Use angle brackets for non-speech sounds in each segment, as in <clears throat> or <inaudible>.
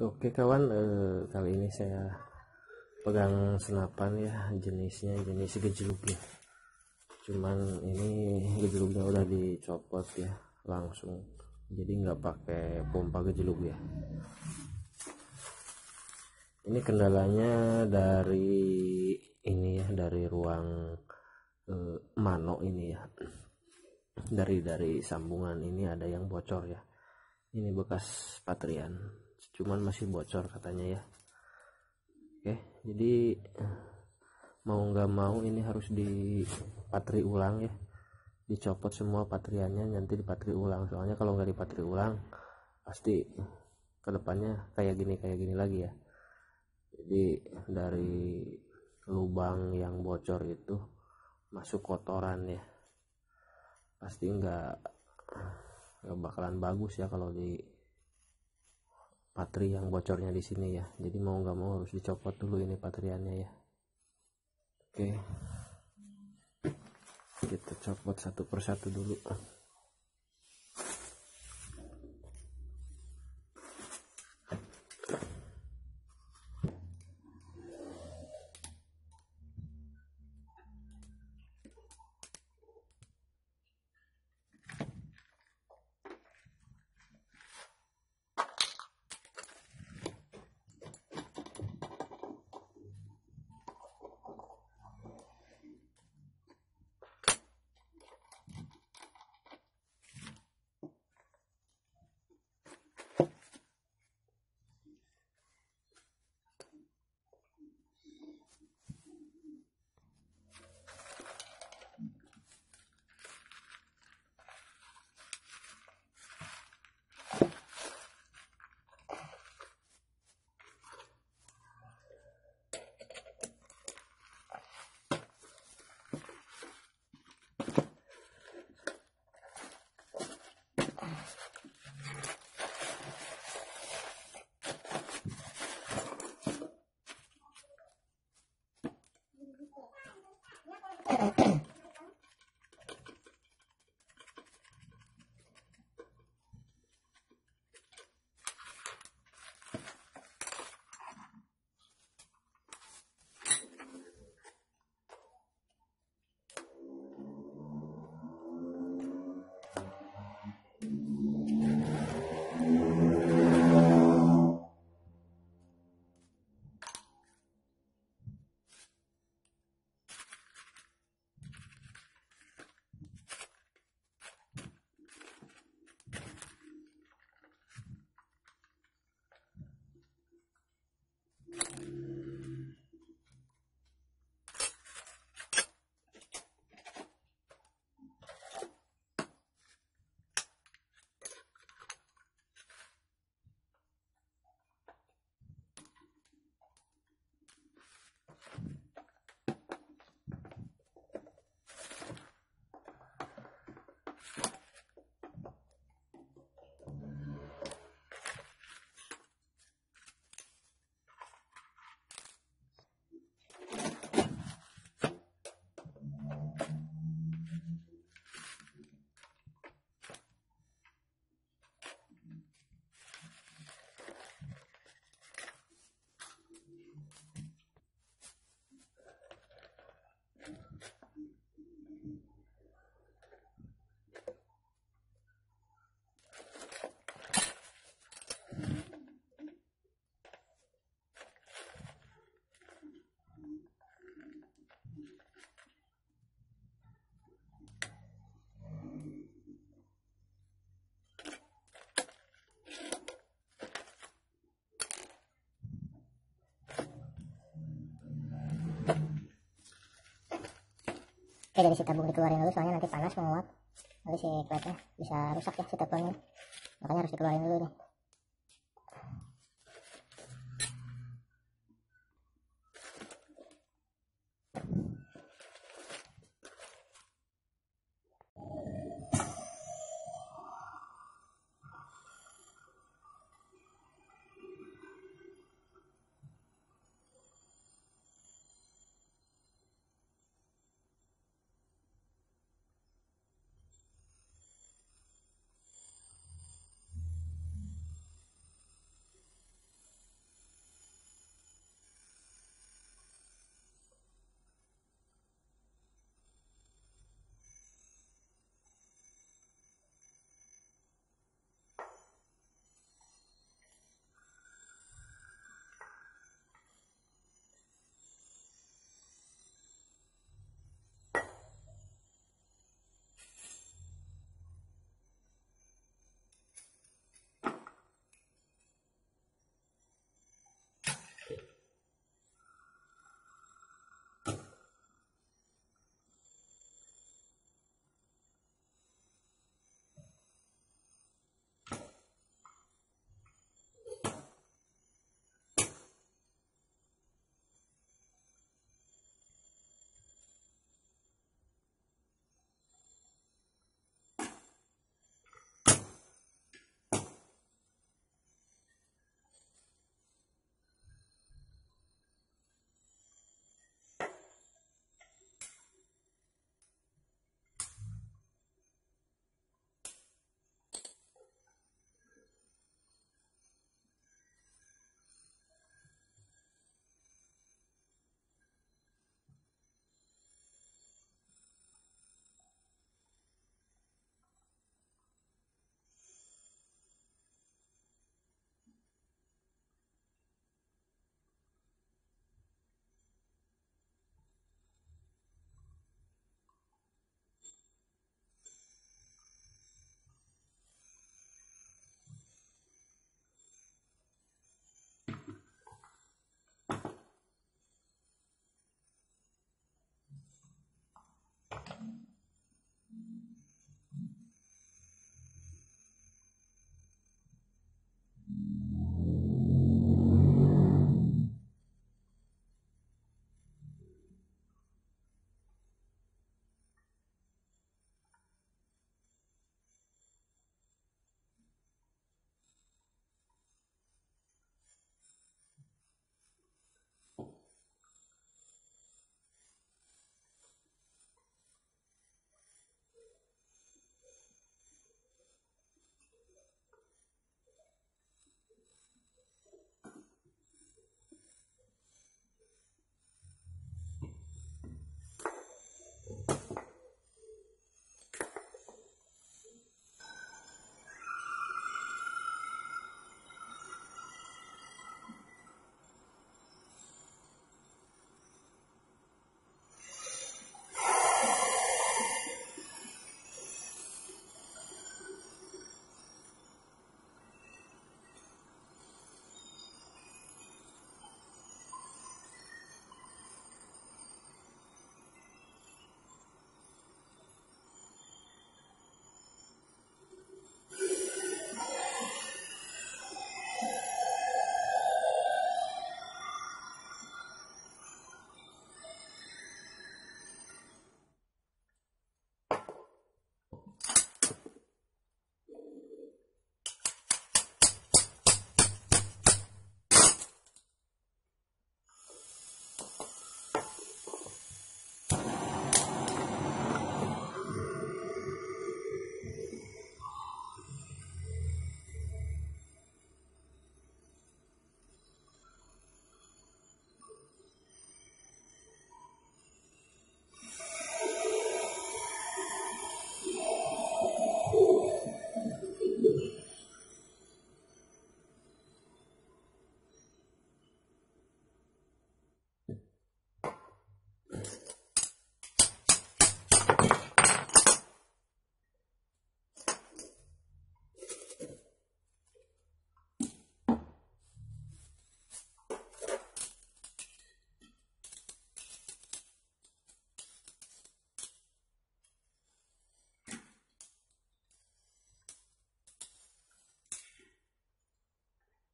Oke kawan, eh, kali ini saya pegang senapan ya jenisnya jenis ya. Cuman ini gejluknya udah dicopot ya langsung, jadi nggak pakai pompa gejluk ya. Ini kendalanya dari ini ya dari ruang eh, mano ini ya. Dari dari sambungan ini ada yang bocor ya. Ini bekas patrian cuman masih bocor katanya ya oke jadi mau nggak mau ini harus dipatri ulang ya dicopot semua patriannya nanti dipatri ulang soalnya kalau nggak dipatri ulang pasti kedepannya kayak gini kayak gini lagi ya jadi dari lubang yang bocor itu masuk kotoran ya pasti nggak nggak bakalan bagus ya kalau di patri yang bocornya di sini ya jadi mau nggak mau harus dicopot dulu ini patriannya ya oke kita copot satu persatu dulu Okay. oke dari si tabung dikeluarin dulu soalnya nanti panas menguap nanti si klepnya bisa rusak ya si tabungnya makanya harus dikeluarin dulu nih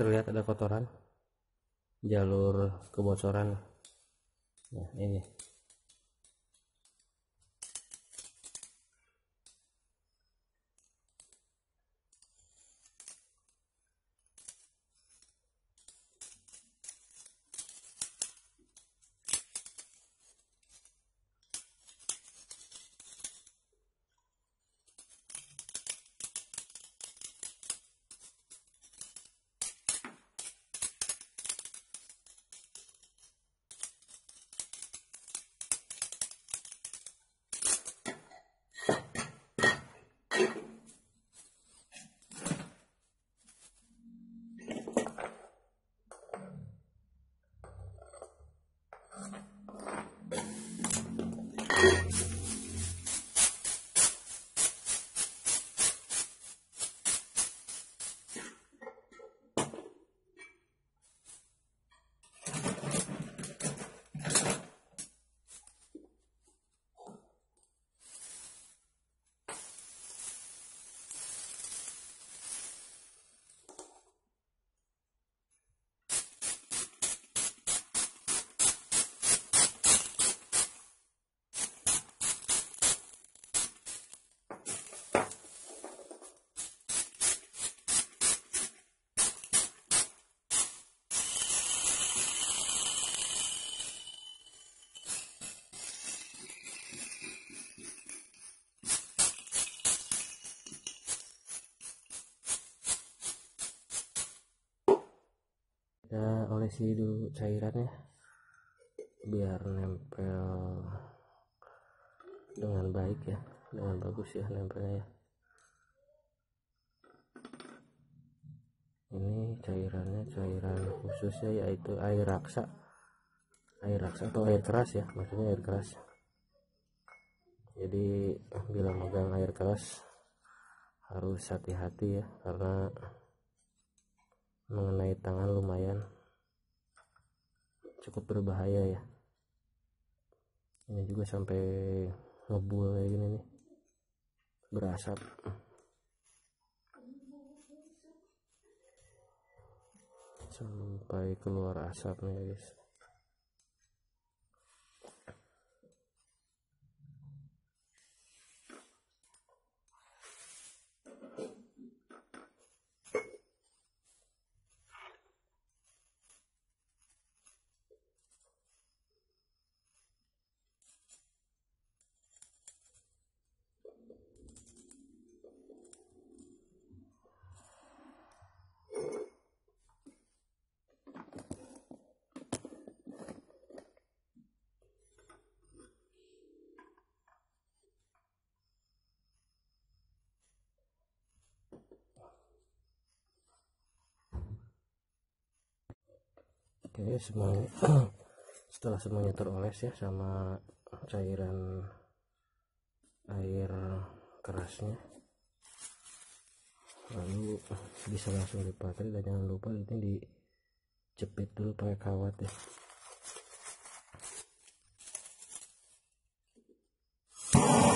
terlihat ada kotoran jalur kebocoran nah ini Eh, kita olesi dulu cairannya biar nempel dengan baik ya dengan bagus ya nempelnya ya ini cairannya cairan khususnya yaitu air raksa air raksa atau air keras ya maksudnya air keras jadi bila megang air keras harus hati-hati ya karena mengenai tangan lumayan cukup berbahaya ya ini juga sampai ngebul kayak gini nih berasap sampai keluar asapnya guys oke semuanya <clears throat> setelah semuanya teroles ya sama cairan air kerasnya lalu bisa langsung dipakai dan jangan lupa ini dijepit dulu pakai kawat ya Oh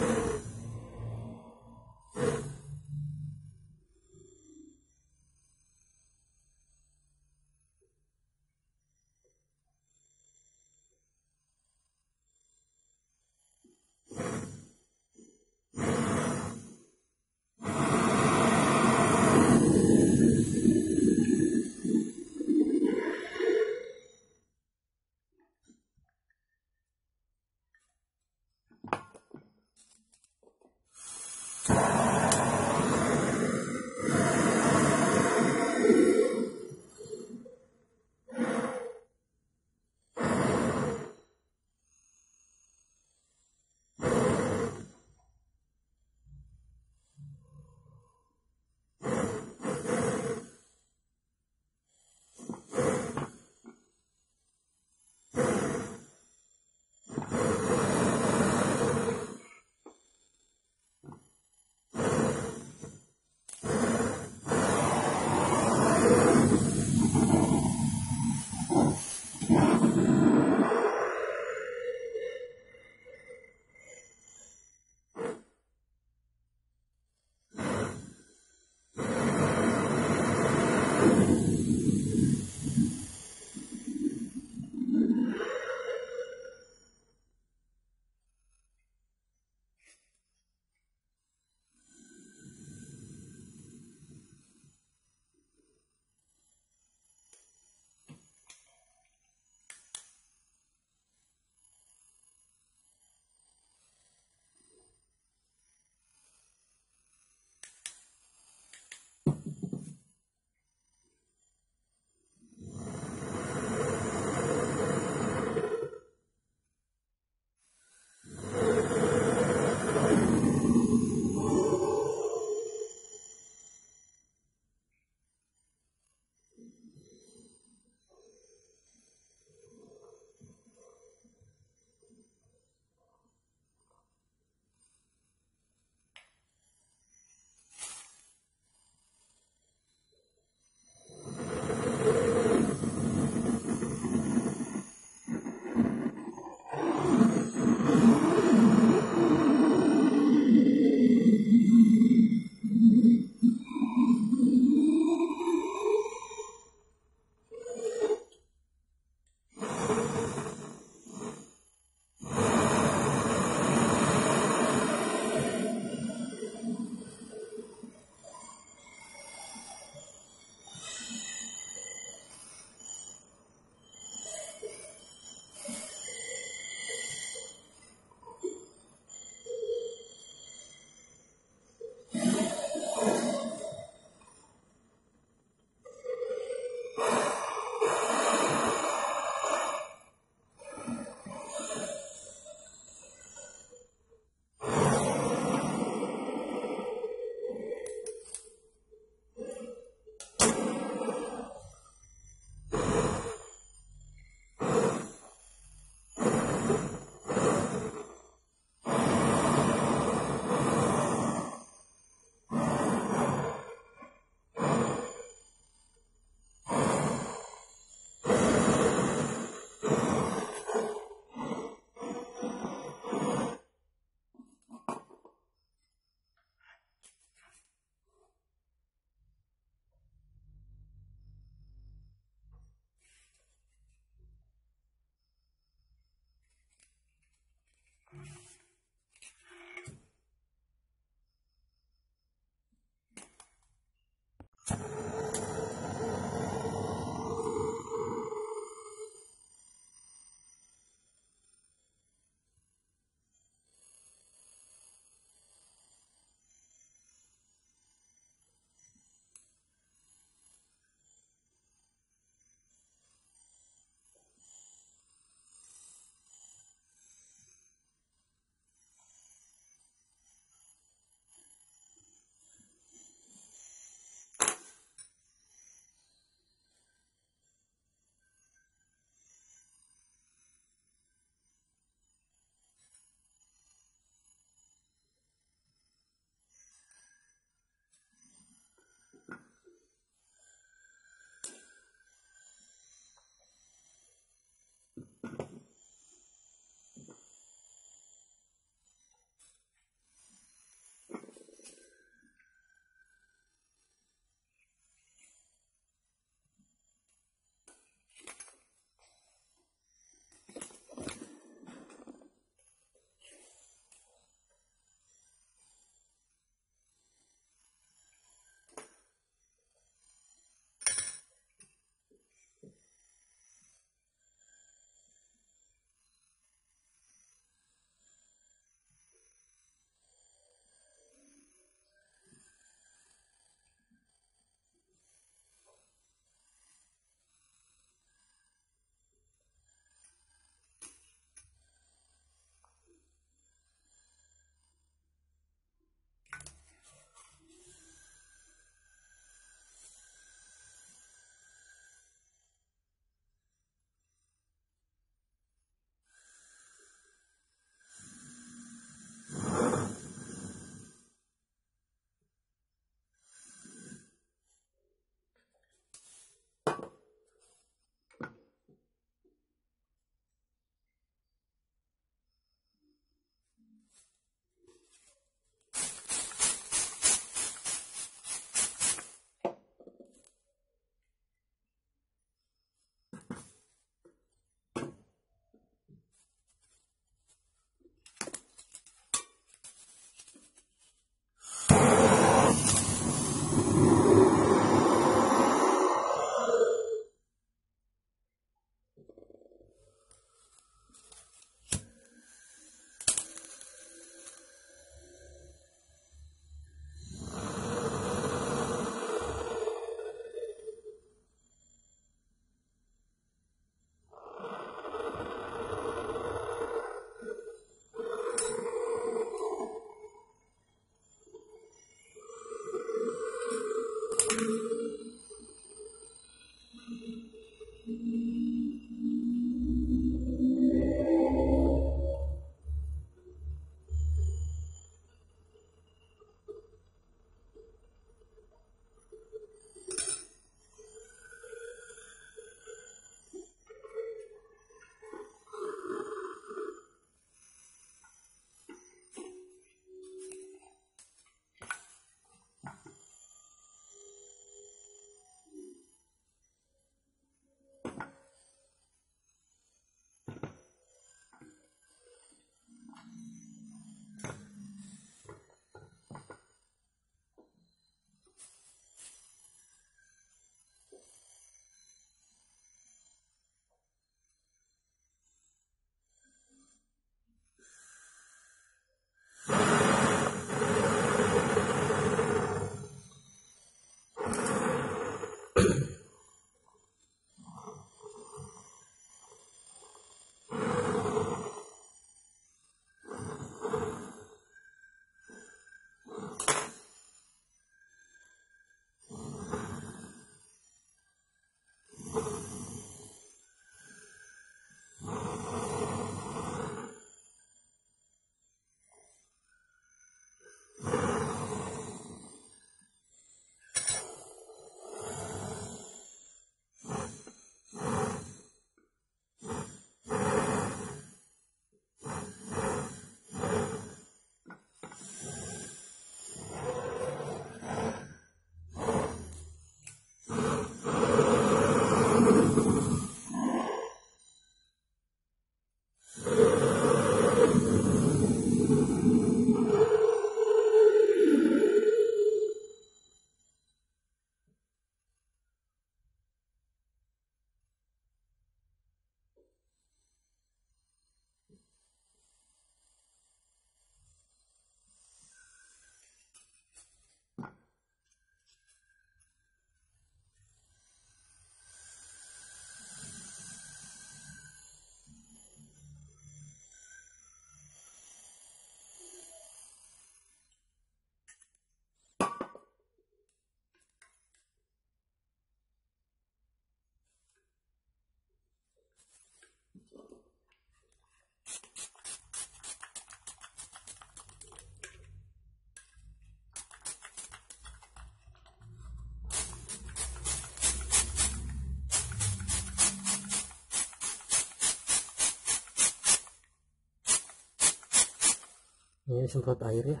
ini iya, semprot air ya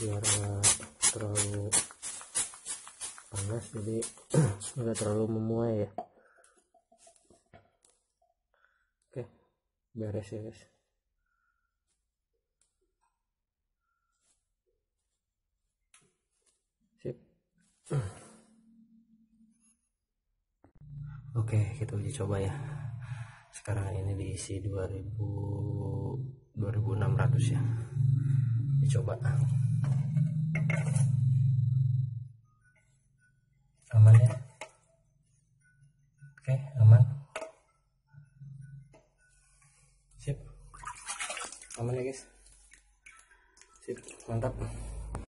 biar nggak terlalu panas jadi <clears throat> nggak terlalu memuai ya oke beres ya guys sip oke kita uji coba ya sekarang ini diisi 2000 2600 ya dicoba aman ya oke aman sip aman ya guys sip mantap